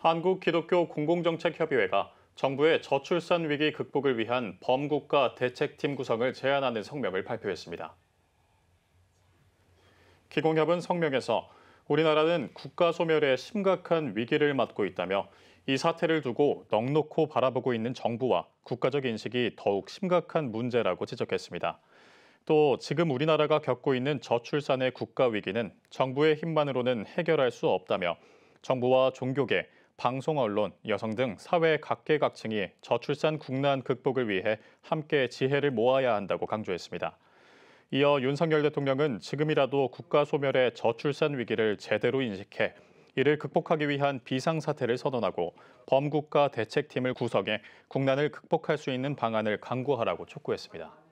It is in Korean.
한국기독교 공공정책협의회가 정부의 저출산 위기 극복을 위한 범국가 대책팀 구성을 제안하는 성명을 발표했습니다. 기공협은 성명에서 우리나라는 국가 소멸의 심각한 위기를 맞고 있다며 이 사태를 두고 넉넉히 바라보고 있는 정부와 국가적 인식이 더욱 심각한 문제라고 지적했습니다. 또 지금 우리나라가 겪고 있는 저출산의 국가 위기는 정부의 힘만으로는 해결할 수 없다며 정부와 종교계, 방송 언론, 여성 등 사회 각계각층이 저출산 국난 극복을 위해 함께 지혜를 모아야 한다고 강조했습니다. 이어 윤석열 대통령은 지금이라도 국가 소멸의 저출산 위기를 제대로 인식해 이를 극복하기 위한 비상사태를 선언하고 범국가 대책팀을 구성해 국난을 극복할 수 있는 방안을 강구하라고 촉구했습니다.